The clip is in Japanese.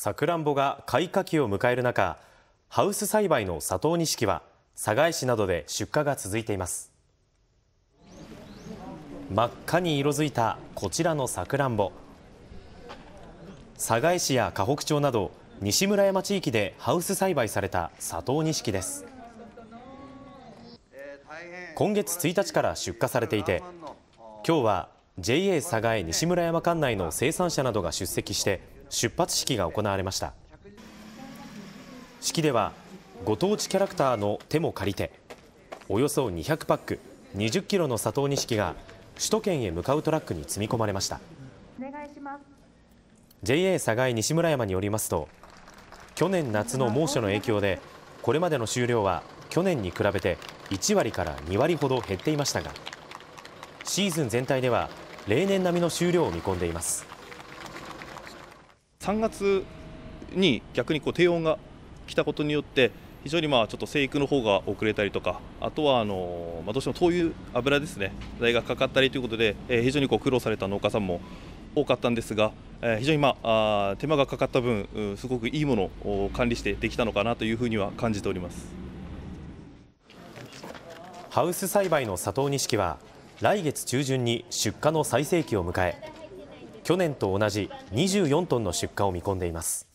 さくらんぼが開花期を迎える中ハウス栽培の佐藤錦は寒河江市などで出荷が続いています真っ赤に色づいたこちらのさくらんぼ寒河江市や河北町など西村山地域でハウス栽培された佐藤錦です今月1日から出荷されていて今日は JA 佐賀江西村山管内の生産者などが出席して出発式が行われました式ではご当地キャラクターの手も借りておよそ200パック20キロの佐藤錦が首都圏へ向かうトラックに積み込まれましたお願いします JA 佐賀西村山によりますと去年夏の猛暑の影響でこれまでの収量は去年に比べて1割から2割ほど減っていましたがシーズン全体では例年並みの収量を見込んでいます3月に逆にこう低温が来たことによって非常にまあちょっと生育の方が遅れたりとかあとはあの、まあ、どうしても灯油油ですね代がかかったりということで、え非常にこう苦労された農家さんも多かったんですが、え非常に、まあ、あ手間がかかった分、うすごくいいものを管理してできたのかなというふうには感じておりますハウス栽培の佐藤錦は来月中旬に出荷の最盛期を迎え去年と同じ24トンの出荷を見込んでいます。